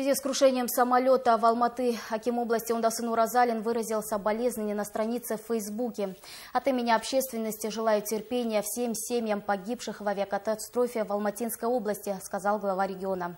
В связи с крушением самолета в Алматы Аким области Ундасан Уразалин выразил соболезнования на странице в Фейсбуке. От имени общественности желаю терпения всем семьям погибших в авиакатастрофе в Алматинской области, сказал глава региона.